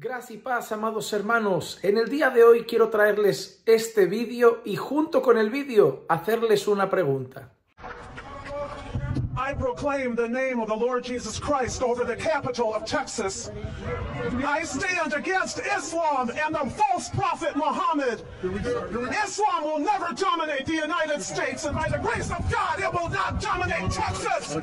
Gracias y paz, amados hermanos. En el día de hoy quiero traerles este vídeo y junto con el vídeo hacerles una pregunta. I proclaim the name of the Lord Jesus Christ over the capital of Texas. I stand against Islam and the false prophet Muhammad. Islam will never dominate the United States, and by the grace of God, it will not dominate Texas.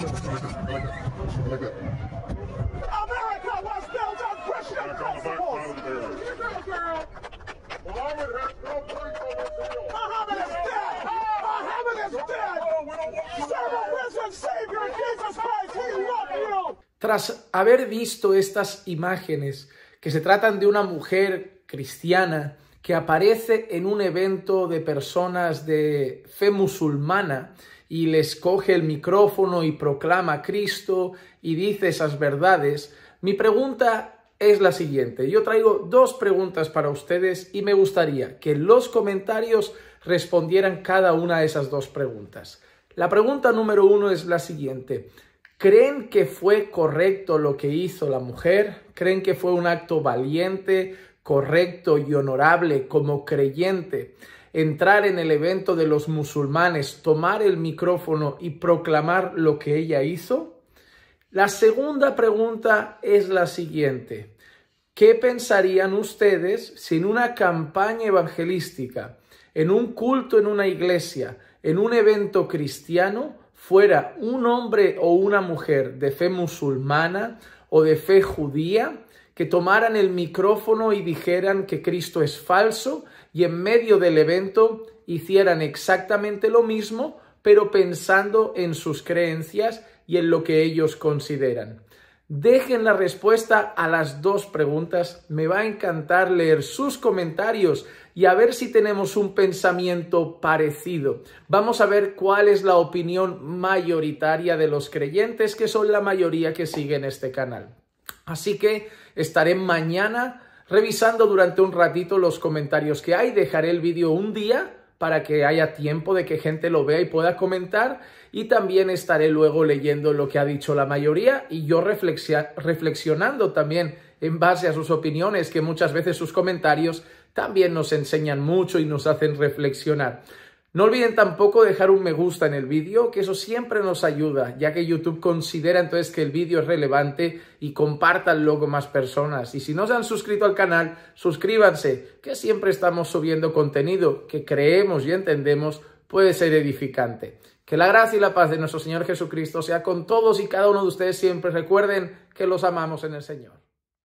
tras haber visto estas imágenes que se tratan de una mujer cristiana que aparece en un evento de personas de fe musulmana y les coge el micrófono y proclama a Cristo y dice esas verdades, mi pregunta es la siguiente. Yo traigo dos preguntas para ustedes y me gustaría que los comentarios respondieran cada una de esas dos preguntas. La pregunta número uno es la siguiente. ¿Creen que fue correcto lo que hizo la mujer? ¿Creen que fue un acto valiente, correcto y honorable como creyente? Entrar en el evento de los musulmanes, tomar el micrófono y proclamar lo que ella hizo? La segunda pregunta es la siguiente. ¿Qué pensarían ustedes si en una campaña evangelística, en un culto en una iglesia, en un evento cristiano? fuera un hombre o una mujer de fe musulmana o de fe judía, que tomaran el micrófono y dijeran que Cristo es falso y en medio del evento hicieran exactamente lo mismo, pero pensando en sus creencias y en lo que ellos consideran. Dejen la respuesta a las dos preguntas. Me va a encantar leer sus comentarios y a ver si tenemos un pensamiento parecido. Vamos a ver cuál es la opinión mayoritaria de los creyentes, que son la mayoría que siguen este canal. Así que estaré mañana revisando durante un ratito los comentarios que hay. Dejaré el vídeo un día para que haya tiempo de que gente lo vea y pueda comentar. Y también estaré luego leyendo lo que ha dicho la mayoría y yo reflexionando también en base a sus opiniones, que muchas veces sus comentarios también nos enseñan mucho y nos hacen reflexionar. No olviden tampoco dejar un me gusta en el vídeo, que eso siempre nos ayuda, ya que YouTube considera entonces que el vídeo es relevante y compártanlo con más personas. Y si no se han suscrito al canal, suscríbanse, que siempre estamos subiendo contenido que creemos y entendemos puede ser edificante. Que la gracia y la paz de nuestro Señor Jesucristo sea con todos y cada uno de ustedes siempre. Recuerden que los amamos en el Señor.